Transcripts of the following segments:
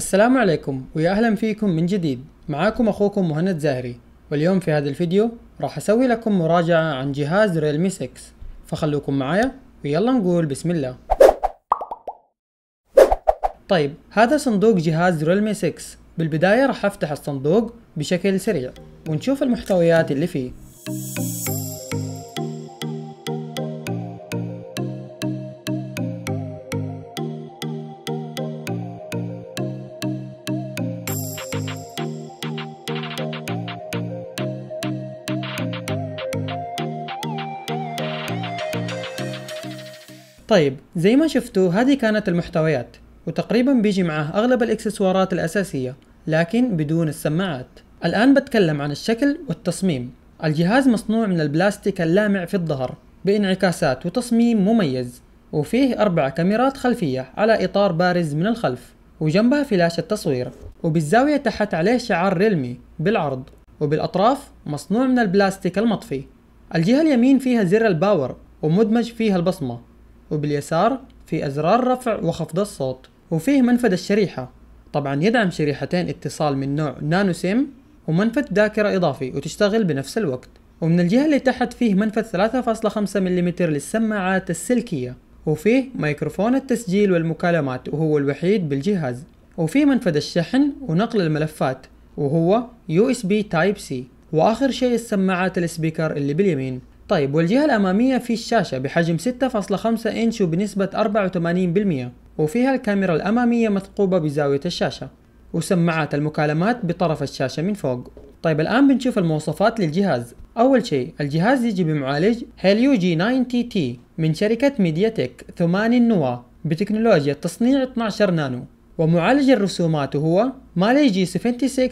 السلام عليكم ويا اهلا فيكم من جديد معاكم اخوكم مهند زاهري واليوم في هذا الفيديو راح اسوي لكم مراجعة عن جهاز ريلمي 6 فخلوكم معايا ويلا نقول بسم الله طيب هذا صندوق جهاز ريلمي 6 بالبداية راح افتح الصندوق بشكل سريع ونشوف المحتويات اللي فيه طيب زي ما شفتوا هذه كانت المحتويات وتقريبا بيجي معاه أغلب الإكسسوارات الأساسية لكن بدون السماعات الآن بتكلم عن الشكل والتصميم الجهاز مصنوع من البلاستيك اللامع في الظهر بانعكاسات وتصميم مميز وفيه أربع كاميرات خلفية على إطار بارز من الخلف وجنبها فلاشة التصوير وبالزاوية تحت عليه شعار ريلمي بالعرض وبالأطراف مصنوع من البلاستيك المطفي الجهة اليمين فيها زر الباور ومدمج فيها البصمة وباليسار في أزرار رفع وخفض الصوت وفيه منفذ الشريحة طبعا يدعم شريحتين اتصال من نوع نانو سيم ومنفذ ذاكرة إضافي وتشتغل بنفس الوقت ومن الجهة اللي تحت فيه منفذ 3.5 ملم للسماعات السلكية وفيه ميكروفون التسجيل والمكالمات وهو الوحيد بالجهاز وفيه منفذ الشحن ونقل الملفات وهو USB Type C وآخر شيء السماعات السبيكر اللي باليمين طيب والجهة الأمامية في الشاشة بحجم 6.5 إنش وبنسبة 84% وفيها الكاميرا الأمامية مثقوبة بزاوية الشاشة وسماعات المكالمات بطرف الشاشة من فوق طيب الآن بنشوف المواصفات للجهاز أول شيء الجهاز يجي بمعالج هيليو جي 90 تي من شركة ميديا تك ثماني نوا بتكنولوجيا تصنيع 12 نانو ومعالج الرسومات هو مالي جي 76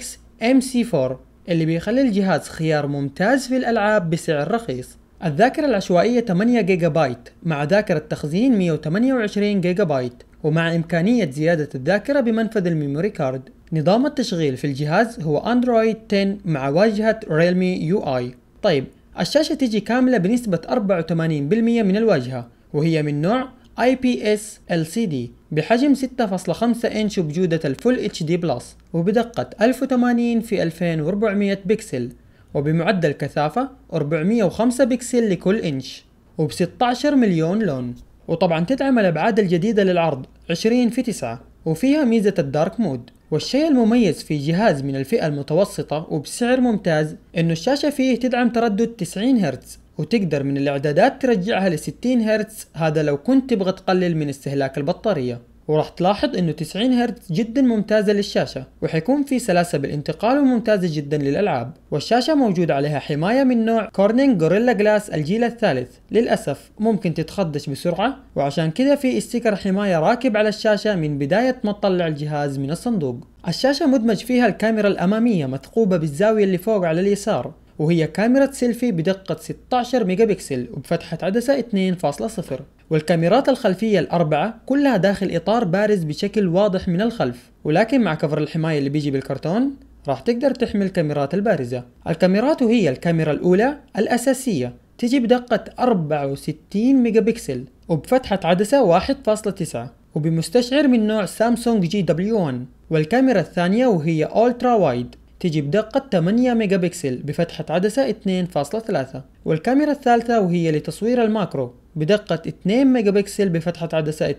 ام سي 4 اللي بيخلي الجهاز خيار ممتاز في الألعاب بسعر رخيص الذاكرة العشوائية 8 جيجا بايت مع ذاكرة تخزين 128 جيجا بايت ومع إمكانية زيادة الذاكرة بمنفذ الميموري كارد نظام التشغيل في الجهاز هو أندرويد 10 مع واجهة ريلمي يو آي طيب الشاشة تيجي كاملة بنسبة 84% من الواجهة وهي من نوع IPS LCD بحجم 6.5 إنش وبجودة الفول اتش دي بلس وبدقة 1080 في 2400 بكسل وبمعدل كثافة 405 بكسل لكل إنش وب 16 مليون لون وطبعا تدعم الأبعاد الجديدة للعرض 20 في 9 وفيها ميزة الدارك مود والشيء المميز في جهاز من الفئة المتوسطة وبسعر ممتاز إنه الشاشة فيه تدعم تردد 90 هرتز وتقدر من الإعدادات ترجعها ل 60 هرتز هذا لو كنت تبغى تقلل من استهلاك البطارية وراح تلاحظ انه 90 هرتز جدا ممتازة للشاشة وحيكون في سلاسة بالانتقال وممتازة جدا للألعاب والشاشة موجود عليها حماية من نوع كورنينج غوريلا جلاس الجيل الثالث للأسف ممكن تتخدش بسرعة وعشان كذا في استيكر حماية راكب على الشاشة من بداية ما تطلع الجهاز من الصندوق الشاشة مدمج فيها الكاميرا الأمامية مثقوبة بالزاوية اللي فوق على اليسار وهي كاميرا سيلفي بدقة 16 ميجا بكسل وبفتحة عدسة 2.0 والكاميرات الخلفية الأربعة كلها داخل إطار بارز بشكل واضح من الخلف ولكن مع كفر الحماية اللي بيجي بالكرتون راح تقدر تحمي الكاميرات البارزة الكاميرات وهي الكاميرا الأولى الأساسية تجي بدقة 64 ميجا بكسل وبفتحة عدسة 1.9 وبمستشعر من نوع سامسونج جي دبليو 1 والكاميرا الثانية وهي أولترا وايد تجي بدقة 8 ميجا بكسل بفتحة عدسة 2.3 والكاميرا الثالثة وهي لتصوير الماكرو بدقة 2 ميجا بكسل بفتحة عدسة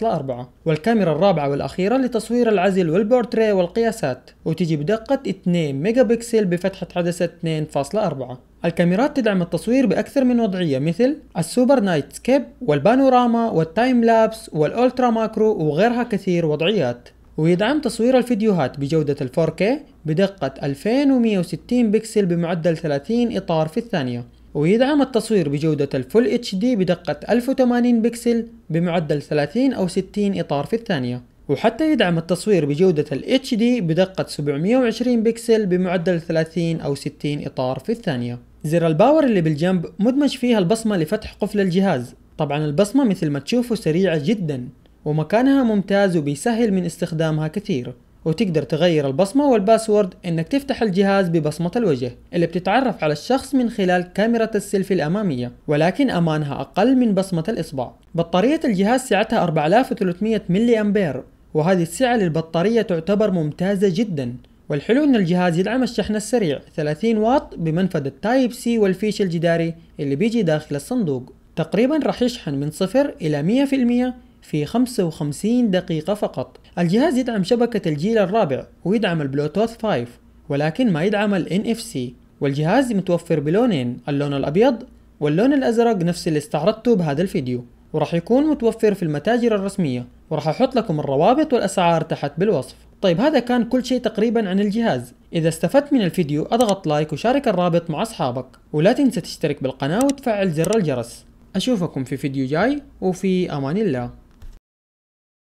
2.4 والكاميرا الرابعة والأخيرة لتصوير العزل والبورتريه والقياسات وتجي بدقة 2 ميجا بكسل بفتحة عدسة 2.4 الكاميرات تدعم التصوير بأكثر من وضعية مثل السوبر نايت سكيب والبانوراما والتايم لابس والأولترا ماكرو وغيرها كثير وضعيات ويدعم تصوير الفيديوهات بجودة 4K بدقة 2160 بكسل بمعدل 30 إطار في الثانية ويدعم التصوير بجودة الفول اتش دي بدقة 1080 بكسل بمعدل 30 أو 60 إطار في الثانية وحتى يدعم التصوير بجودة ال HD بدقة 720 بكسل بمعدل 30 أو 60 إطار في الثانية زر الباور اللي بالجنب مدمج فيها البصمة لفتح قفل الجهاز طبعا البصمة مثل ما تشوفوا سريعة جدا ومكانها ممتاز وبيسهل من استخدامها كثير وتقدر تغير البصمة والباسورد انك تفتح الجهاز ببصمة الوجه اللي بتتعرف على الشخص من خلال كاميرا السيلفي الامامية ولكن امانها اقل من بصمة الاصبع بطارية الجهاز سعتها 4300 ملي امبير وهذه السعة للبطارية تعتبر ممتازة جدا والحلو ان الجهاز يدعم الشحن السريع 30 واط بمنفذ التايب سي والفيش الجداري اللي بيجي داخل الصندوق تقريبا راح يشحن من 0 الى 100% في 55 دقيقة فقط الجهاز يدعم شبكة الجيل الرابع ويدعم البلوتوث 5 ولكن ما يدعم الـ NFC والجهاز متوفر بلونين اللون الأبيض واللون الأزرق نفس اللي استعرضته بهذا الفيديو وراح يكون متوفر في المتاجر الرسمية وراح أحط لكم الروابط والأسعار تحت بالوصف طيب هذا كان كل شيء تقريبا عن الجهاز إذا استفدت من الفيديو أضغط لايك وشارك الرابط مع أصحابك ولا تنسى تشترك بالقناة وتفعل زر الجرس أشوفكم في فيديو جاي وفي أمان الله